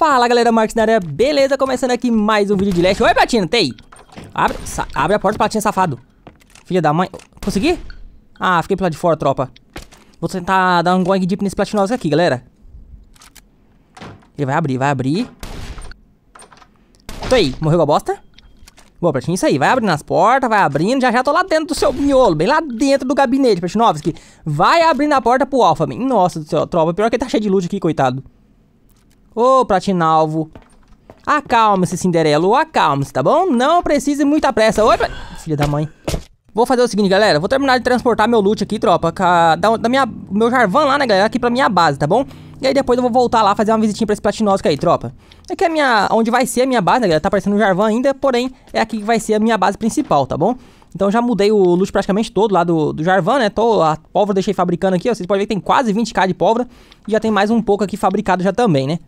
Fala galera, Marcos na área, beleza? Começando aqui mais um vídeo de Leste. Oi, Platina, tem Abre, abre a porta, Platina safado. Filha da mãe. Consegui? Ah, fiquei pro lado de fora, tropa. Vou tentar dar um going deep nesse Platinosaurus aqui, galera. Ele vai abrir, vai abrir. Tô aí, morreu a bosta. Boa, Platinho, isso aí. Vai abrindo as portas, vai abrindo. Já já tô lá dentro do seu miolo, bem lá dentro do gabinete, Platinovski. Vai abrindo a porta pro Alpha, Nossa do céu, tropa. Pior que ele tá cheio de loot aqui, coitado. Ô, oh, Platinalvo. Acalme-se, Cinderelo. Acalme-se, tá bom? Não precise muita pressa. Oi, filha da mãe. Vou fazer o seguinte, galera. Vou terminar de transportar meu loot aqui, tropa. Da, da minha, meu jarvan lá, né, galera? Aqui pra minha base, tá bom? E aí depois eu vou voltar lá fazer uma visitinha pra esse platinósico aí, tropa. Aqui é, é a minha... Onde vai ser a minha base, né, galera? Tá parecendo um jarvan ainda, porém é aqui que vai ser a minha base principal, tá bom? Então já mudei o loot praticamente todo lá do, do Jarvan, né? Tô, a pólvora deixei fabricando aqui, ó. Vocês podem ver que tem quase 20k de pólvora. E já tem mais um pouco aqui fabricado já também, né?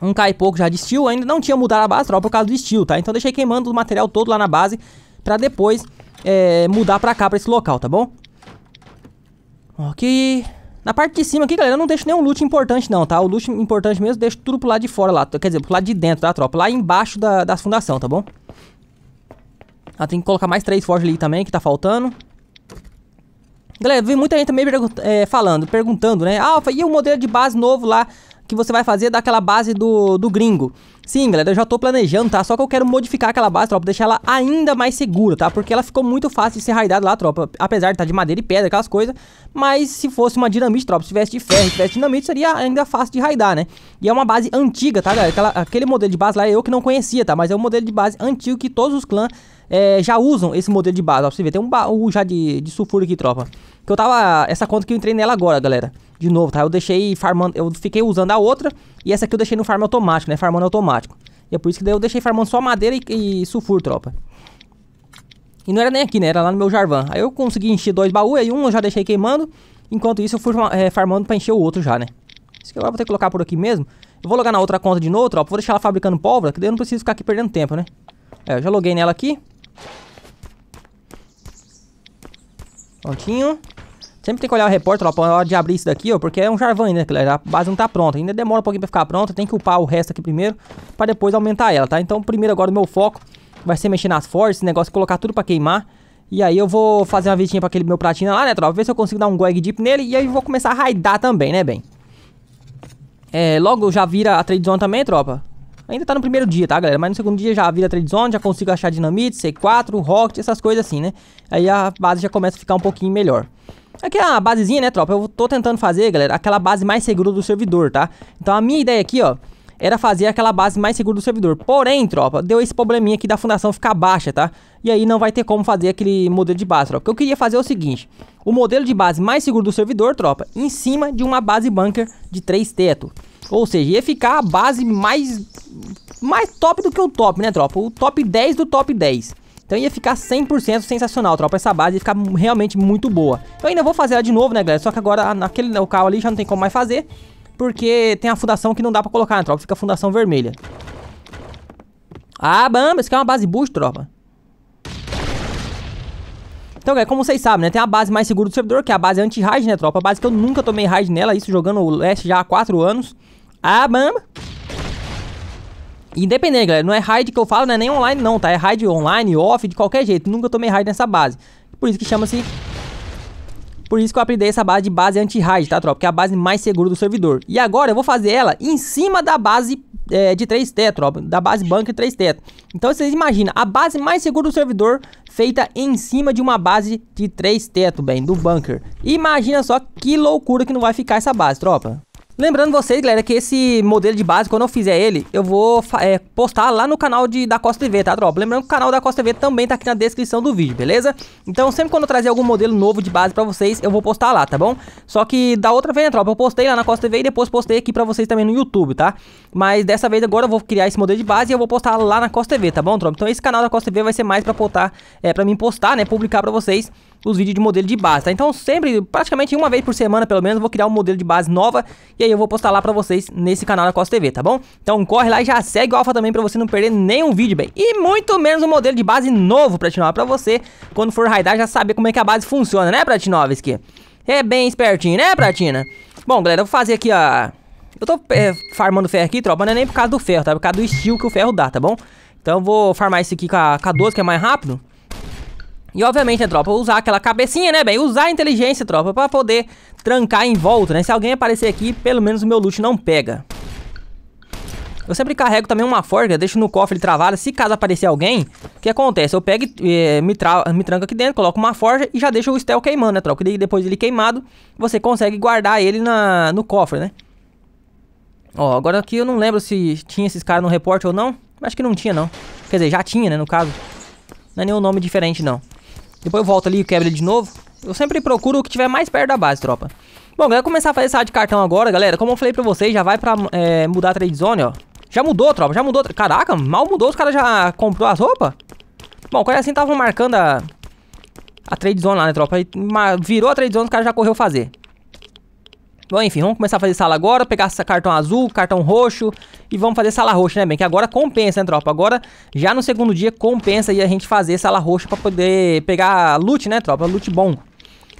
um K pouco já de steel, ainda não tinha mudado a base troll por causa do steel, tá? Então deixei queimando o material todo lá na base pra depois é, mudar pra cá, pra esse local, tá bom? Ok... Na parte de cima aqui, galera, eu não deixo nenhum loot importante não, tá? O loot importante mesmo, deixo tudo pro lado de fora lá, tá? quer dizer, pro lado de dentro, tá, tropa? Lá embaixo da, das fundação, tá bom? Ah, tem que colocar mais três forjas ali também, que tá faltando. Galera, vi muita gente também é, falando, perguntando, né? Ah, e o modelo de base novo lá que você vai fazer daquela base do, do gringo. Sim, galera, eu já tô planejando, tá? Só que eu quero modificar aquela base, tropa, deixar ela ainda mais segura, tá? Porque ela ficou muito fácil de ser raidada lá, tropa. Apesar de estar tá de madeira e pedra, aquelas coisas. Mas se fosse uma dinamite, tropa, se tivesse de ferro, se tivesse dinamite, seria ainda fácil de raidar, né? E é uma base antiga, tá, galera? Aquela, aquele modelo de base lá eu que não conhecia, tá? Mas é um modelo de base antigo que todos os clãs é, eh, já usam esse modelo de base, ó. Pra você ver, tem um baú já de, de sulfuro aqui, tropa. Que eu tava... Essa conta que eu entrei nela agora, galera de novo, tá? Eu deixei farmando, eu fiquei usando a outra e essa aqui eu deixei no farm automático, né? Farmando automático. E é por isso que daí eu deixei farmando só madeira e, e sulfur, tropa. E não era nem aqui, né? Era lá no meu Jarvan. Aí eu consegui encher dois baús, aí um eu já deixei queimando. Enquanto isso eu fui é, farmando pra encher o outro já, né? Isso que eu vou ter que colocar por aqui mesmo. Eu vou logar na outra conta de novo, tropa. Vou deixar ela fabricando pólvora, que daí eu não preciso ficar aqui perdendo tempo, né? É, eu já loguei nela aqui. Prontinho. Sempre tem que olhar o repórter, lá pra é hora de abrir isso daqui, ó, porque é um Jarvan ainda, galera. A base não tá pronta. Ainda demora um pouquinho pra ficar pronta. Tem que upar o resto aqui primeiro, pra depois aumentar ela, tá? Então, primeiro agora o meu foco vai ser mexer nas Esse negócio, colocar tudo pra queimar. E aí eu vou fazer uma visitinha pra aquele meu platina lá, né, tropa? Ver se eu consigo dar um Goeg Deep nele. E aí eu vou começar a raidar também, né, bem? É, logo já vira a trade zone também, tropa. Ainda tá no primeiro dia, tá, galera? Mas no segundo dia já vira trade zone, já consigo achar dinamite, C4, rocket, essas coisas assim, né? Aí a base já começa a ficar um pouquinho melhor. Aqui é a basezinha, né, tropa? Eu tô tentando fazer, galera, aquela base mais segura do servidor, tá? Então a minha ideia aqui, ó, era fazer aquela base mais segura do servidor. Porém, tropa, deu esse probleminha aqui da fundação ficar baixa, tá? E aí não vai ter como fazer aquele modelo de base, tropa. O que eu queria fazer é o seguinte. O modelo de base mais seguro do servidor, tropa, em cima de uma base bunker de 3 teto. Ou seja, ia ficar a base mais mais top do que o top, né, tropa? O top 10 do top 10. Então ia ficar 100% sensacional, tropa. Essa base ia ficar realmente muito boa. Eu então, ainda vou fazer ela de novo, né, galera? Só que agora naquele local ali já não tem como mais fazer. Porque tem a fundação que não dá pra colocar, né, tropa? Fica a fundação vermelha. Ah, bamba, isso aqui é uma base boost, tropa. Então, galera, como vocês sabem, né, tem a base mais segura do servidor, que é a base anti-raid, né, tropa? A base que eu nunca tomei raid nela, isso jogando o Leste já há 4 anos. Ah, bamba. Independente, galera. Não é raid que eu falo, não é nem online não, tá? É raid online, off, de qualquer jeito. Nunca tomei raid nessa base. Por isso que chama-se... Por isso que eu aprendi essa base de base anti-raid, tá, tropa? Que é a base mais segura do servidor. E agora eu vou fazer ela em cima da base é, de 3 tetos, tropa. Da base bunker 3 tetos. Então vocês imaginam, a base mais segura do servidor feita em cima de uma base de 3 tetos, bem, do bunker. Imagina só que loucura que não vai ficar essa base, tropa. Lembrando vocês, galera, que esse modelo de base, quando eu fizer ele, eu vou é, postar lá no canal de, da Costa TV, tá, tropa? Lembrando que o canal da Costa TV também tá aqui na descrição do vídeo, beleza? Então, sempre quando eu trazer algum modelo novo de base pra vocês, eu vou postar lá, tá bom? Só que da outra vez, né, tropa, eu postei lá na Costa TV e depois postei aqui pra vocês também no YouTube, tá? Mas dessa vez agora eu vou criar esse modelo de base e eu vou postar lá na Costa TV, tá bom, tropa? Então esse canal da Costa TV vai ser mais pra, postar, é, pra mim postar, né, publicar pra vocês os vídeos de modelo de base, tá? Então sempre, praticamente uma vez por semana pelo menos, eu vou criar um modelo de base nova e aí eu vou postar lá pra vocês nesse canal da Costa TV, tá bom? Então corre lá e já segue o Alpha também pra você não perder nenhum vídeo, bem. E muito menos um modelo de base novo, Pratinova, pra você, quando for raidar, já saber como é que a base funciona, né, Pratinovski? É bem espertinho, né, Pratina? Bom, galera, eu vou fazer aqui, ó... Eu tô é, farmando ferro aqui, tropa, não é nem por causa do ferro, tá? É por causa do estilo que o ferro dá, tá bom? Então eu vou farmar esse aqui com a, com a 12, que é mais rápido. E obviamente, né, tropa, usar aquela cabecinha, né, bem? Usar a inteligência, tropa, pra poder trancar em volta, né? Se alguém aparecer aqui, pelo menos o meu loot não pega. Eu sempre carrego também uma forja deixo no cofre travado. Se caso aparecer alguém, o que acontece? Eu pego e, eh, me, me tranco aqui dentro, coloco uma forja e já deixo o stealth queimando, né, tropa? E depois ele queimado, você consegue guardar ele na, no cofre, né? Ó, agora aqui eu não lembro se tinha esses caras no reporte ou não. Acho que não tinha, não. Quer dizer, já tinha, né, no caso. Não é nenhum nome diferente, não. Depois eu volto ali e quebro ele de novo. Eu sempre procuro o que tiver mais perto da base, tropa. Bom, galera, vou começar a fazer essa de cartão agora, galera. Como eu falei pra vocês, já vai pra é, mudar a trade zone, ó. Já mudou, tropa, já mudou. Caraca, mal mudou, os caras já comprou as roupas. Bom, quase é assim tava marcando a, a trade zone lá, né, tropa. Aí, virou a trade zone, os caras já correu fazer. Bom, enfim, vamos começar a fazer sala agora, pegar cartão azul, cartão roxo e vamos fazer sala roxa, né, bem? Que agora compensa, né, tropa? Agora, já no segundo dia, compensa aí a gente fazer sala roxa pra poder pegar loot, né, tropa? Loot bom.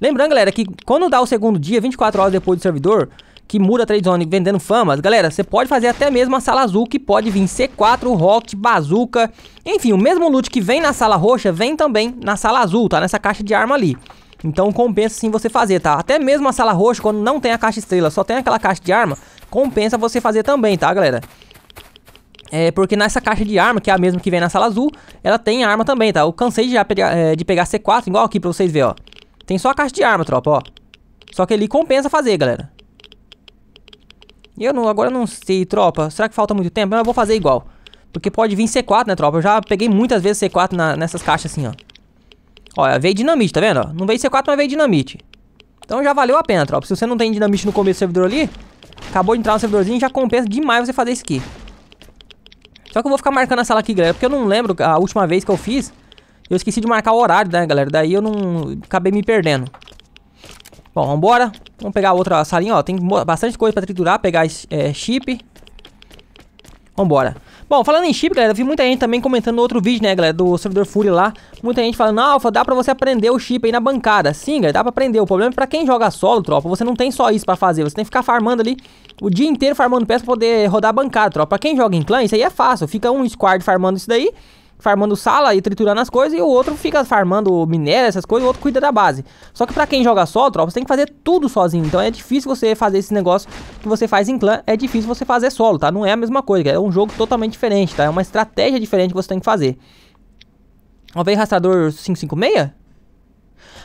Lembrando, galera, que quando dá o segundo dia, 24 horas depois do servidor, que muda a trade zone vendendo famas, galera, você pode fazer até mesmo a sala azul, que pode vir C4, Rocket, Bazooka, enfim, o mesmo loot que vem na sala roxa, vem também na sala azul, tá? Nessa caixa de arma ali. Então compensa sim você fazer, tá? Até mesmo a sala roxa, quando não tem a caixa estrela, só tem aquela caixa de arma, compensa você fazer também, tá, galera? É, porque nessa caixa de arma, que é a mesma que vem na sala azul, ela tem arma também, tá? Eu cansei de, pegar, é, de pegar C4, igual aqui pra vocês verem, ó. Tem só a caixa de arma, tropa, ó. Só que ele compensa fazer, galera. E eu não, agora não sei, tropa. Será que falta muito tempo? Mas eu vou fazer igual. Porque pode vir C4, né, tropa? Eu já peguei muitas vezes C4 na, nessas caixas assim, ó. Olha, é veio dinamite, tá vendo? Não veio C4, mas é veio dinamite. Então já valeu a pena, tropa. Se você não tem dinamite no começo do servidor ali, acabou de entrar no servidorzinho, já compensa demais você fazer isso aqui. Só que eu vou ficar marcando a sala aqui, galera, porque eu não lembro a última vez que eu fiz. Eu esqueci de marcar o horário, né, galera? Daí eu não... acabei me perdendo. Bom, vambora. Vamos pegar outra salinha, ó. Tem bastante coisa pra triturar, pegar é, chip. Vambora. Bom, falando em chip, galera, eu vi muita gente também comentando no outro vídeo, né, galera, do servidor Fury lá. Muita gente falando, Alfa, dá pra você aprender o chip aí na bancada. Sim, galera, dá pra aprender. O problema é pra quem joga solo, tropa, você não tem só isso pra fazer. Você tem que ficar farmando ali o dia inteiro farmando peça pra poder rodar a bancada, tropa. Pra quem joga em clã, isso aí é fácil. Fica um squad farmando isso daí farmando sala e triturando as coisas, e o outro fica farmando minério, essas coisas, e o outro cuida da base. Só que pra quem joga só, tropa, você tem que fazer tudo sozinho. Então é difícil você fazer esse negócio que você faz em clã, é difícil você fazer solo, tá? Não é a mesma coisa, é um jogo totalmente diferente, tá? É uma estratégia diferente que você tem que fazer. Ó, vem rastrador 556?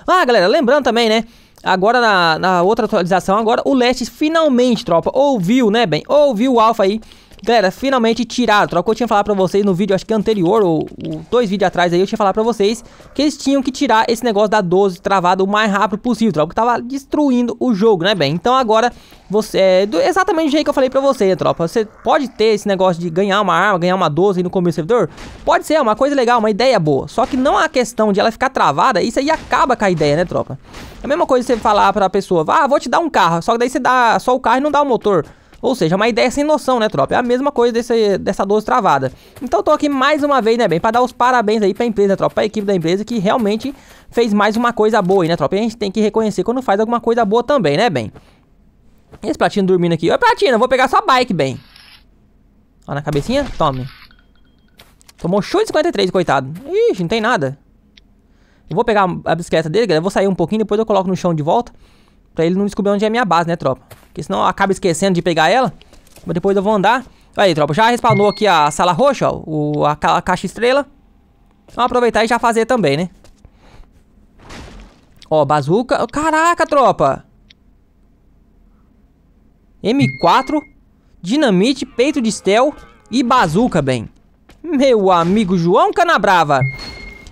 Ah, galera, lembrando também, né? Agora na, na outra atualização, agora o Leste finalmente, tropa, ouviu, né, bem? Ouviu o Alpha aí Galera, finalmente tiraram. Troca eu tinha falado pra vocês no vídeo, acho que anterior, ou, ou, dois vídeos atrás aí, eu tinha falado pra vocês que eles tinham que tirar esse negócio da 12 travada o mais rápido possível. Troca que tava destruindo o jogo, né, bem? Então agora, você. É, do, exatamente do jeito que eu falei pra você, tropa. Você pode ter esse negócio de ganhar uma arma, ganhar uma 12 no começo do servidor. Pode ser, é uma coisa legal, uma ideia boa. Só que não há questão de ela ficar travada, isso aí acaba com a ideia, né, tropa? É a mesma coisa você falar pra pessoa, ah, vou te dar um carro. Só que daí você dá só o carro e não dá o motor. Ou seja, uma ideia sem noção, né, tropa? É a mesma coisa desse, dessa 12 travada. Então eu tô aqui mais uma vez, né, bem, para dar os parabéns aí pra empresa, tropa, pra equipe da empresa que realmente fez mais uma coisa boa aí, né, tropa? E a gente tem que reconhecer quando faz alguma coisa boa também, né, bem? Esse Platino dormindo aqui. o Platino, vou pegar sua bike, bem. Ó, na cabecinha. Tome. Tomou show de 53, coitado. Ixi, não tem nada. Eu vou pegar a bicicleta dele, galera. Eu vou sair um pouquinho, depois eu coloco no chão de volta. Pra ele não descobrir onde é a minha base, né, tropa? Porque senão acaba esquecendo de pegar ela. Mas depois eu vou andar. Aí, tropa, já respawnou aqui a sala roxa, ó. O, a, a caixa estrela. Vamos aproveitar e já fazer também, né? Ó, bazuca. Caraca, tropa! M4, dinamite, peito de estel e bazuca, bem. Meu amigo João Canabrava.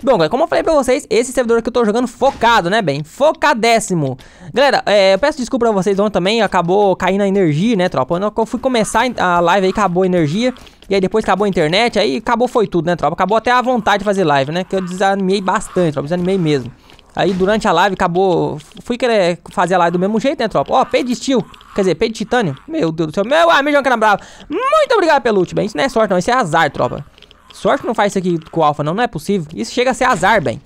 Bom, galera, é como eu falei pra vocês, esse servidor aqui eu tô jogando focado, né, bem? Focadécimo. Galera, é, eu peço desculpa pra vocês ontem também, acabou caindo a energia, né, tropa? Quando eu fui começar a live aí, acabou a energia. E aí depois acabou a internet, aí acabou foi tudo, né, tropa? Acabou até a vontade de fazer live, né? Que eu desanimei bastante, tropa, desanimei mesmo. Aí durante a live acabou. Fui querer fazer a live do mesmo jeito, né, tropa? Ó, oh, peito de steel. Quer dizer, peito de titânio. Meu Deus do céu. Meu amigo João Bravo. Muito obrigado pelo último, bem. Isso não é sorte, não. Isso é azar, tropa. Sorte que não faz isso aqui com o Alpha, não. Não é possível. Isso chega a ser azar, bem.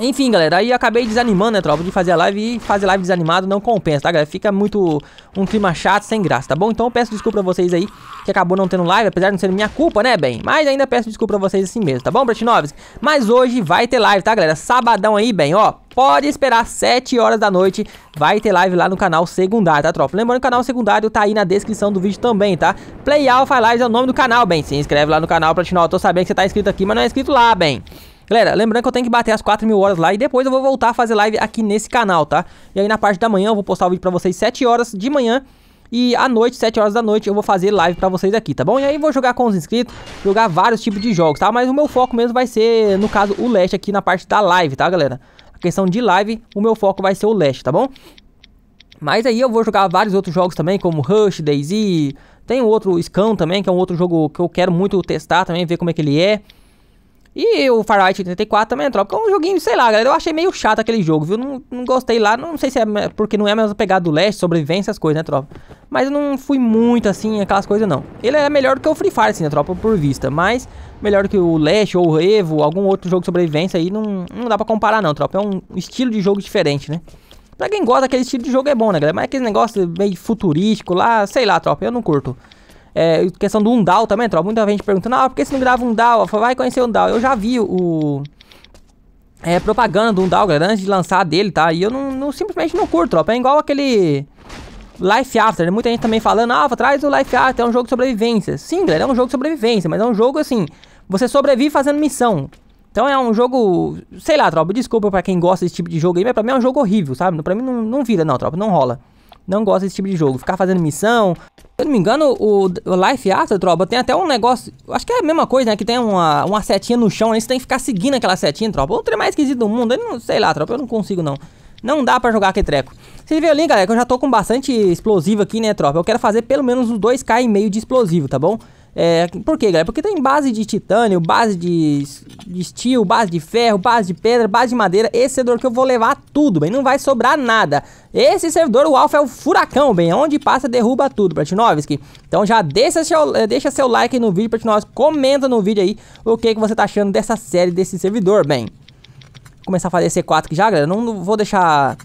Enfim, galera, aí acabei desanimando, né, tropa, de fazer a live e fazer live desanimado não compensa, tá, galera? Fica muito um clima chato, sem graça, tá bom? Então eu peço desculpa pra vocês aí que acabou não tendo live, apesar de não ser minha culpa, né, bem? Mas ainda peço desculpa pra vocês assim mesmo, tá bom, Bratinovski? Mas hoje vai ter live, tá, galera? Sabadão aí, bem, ó, pode esperar 7 horas da noite, vai ter live lá no canal secundário, tá, tropa? Lembrando que o canal secundário tá aí na descrição do vídeo também, tá? Play Alpha Lives é o nome do canal, bem, se inscreve lá no canal, Bratinov, tô sabendo que você tá inscrito aqui, mas não é inscrito lá, bem. Galera, lembrando que eu tenho que bater as 4 mil horas lá e depois eu vou voltar a fazer live aqui nesse canal, tá? E aí na parte da manhã eu vou postar o vídeo pra vocês 7 horas de manhã e à noite, 7 horas da noite, eu vou fazer live pra vocês aqui, tá bom? E aí vou jogar com os inscritos, jogar vários tipos de jogos, tá? Mas o meu foco mesmo vai ser, no caso, o Leste aqui na parte da live, tá, galera? A questão de live, o meu foco vai ser o Leste, tá bom? Mas aí eu vou jogar vários outros jogos também, como Rush, DayZ, tem um outro Scan também, que é um outro jogo que eu quero muito testar também, ver como é que ele é. E o Farlight 84 também entrou, é porque é um joguinho, sei lá, galera, eu achei meio chato aquele jogo, viu? Não, não gostei lá, não sei se é porque não é mesmo pegada do Leste, sobrevivência, essas coisas, né, tropa? Mas eu não fui muito, assim, aquelas coisas, não. Ele é melhor do que o Free Fire, assim, né, tropa, por vista, mas melhor do que o Leste ou o Evo, algum outro jogo de sobrevivência aí, não, não dá pra comparar, não, tropa. É um estilo de jogo diferente, né? Pra quem gosta daquele estilo de jogo é bom, né, galera? Mas aquele negócio meio futurístico lá, sei lá, tropa, eu não curto. É, questão do Undal também, entrou muita gente perguntando, ah, por que você não grava Undal? Falo, vai conhecer Undal. Eu já vi o... É, propaganda do Undal, galera, antes de lançar dele, tá? E eu não, não simplesmente não curto, tropa. É igual aquele... Life After, né? muita gente também falando, ah, traz o Life After, é um jogo de sobrevivência. Sim, galera, é um jogo de sobrevivência, mas é um jogo assim, você sobrevive fazendo missão. Então é um jogo, sei lá, tropa, desculpa pra quem gosta desse tipo de jogo aí, mas pra mim é um jogo horrível, sabe? Pra mim não, não vira, não, tropa, não rola não gosto desse tipo de jogo. Ficar fazendo missão. Se eu não me engano, o, Life After, tropa, tem até um negócio. Acho que é a mesma coisa, né? Que tem uma, uma setinha no chão, aí, Você tem que ficar seguindo aquela setinha, tropa. O trem mais esquisito do mundo. Eu não sei lá, tropa. Eu não consigo, não. Não dá pra jogar aquele treco. Vocês viram ali, galera, que eu já tô com bastante explosivo aqui, né, tropa? Eu quero fazer pelo menos uns 2k e meio de explosivo, tá bom? É, por quê, galera? Porque tem base de titânio, base de, de steel, base de ferro, base de pedra, base de madeira. Esse servidor que eu vou levar tudo, bem. Não vai sobrar nada. Esse servidor, o Alpha, é o furacão, bem. Onde passa, derruba tudo, Platinovski. Então já deixa seu, eh, deixa seu like no vídeo, Platinovski. Comenta no vídeo aí o que, que você tá achando dessa série, desse servidor, bem. Vou começar a fazer C4 aqui já, galera. Não vou deixar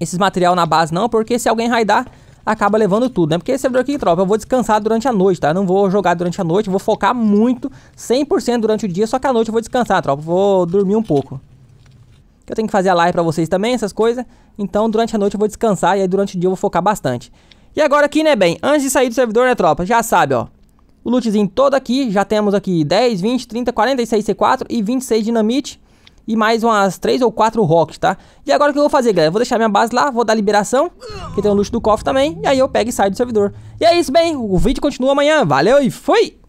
esses material na base não, porque se alguém raidar, acaba levando tudo, né? Porque esse servidor aqui, tropa, eu vou descansar durante a noite, tá? Eu não vou jogar durante a noite, vou focar muito, 100% durante o dia, só que à noite eu vou descansar, tropa. Vou dormir um pouco. Eu tenho que fazer a live pra vocês também, essas coisas. Então, durante a noite eu vou descansar e aí durante o dia eu vou focar bastante. E agora aqui, né, bem? Antes de sair do servidor, né, tropa? Já sabe, ó. O lootzinho todo aqui, já temos aqui 10, 20, 30, 46 C4 e 26 dinamite e mais umas 3 ou 4 rocks, tá? E agora o que eu vou fazer, galera? Eu vou deixar minha base lá, vou dar liberação, que tem o um luxo do cofre também, e aí eu pego e saio do servidor. E é isso, bem, o vídeo continua amanhã. Valeu e fui!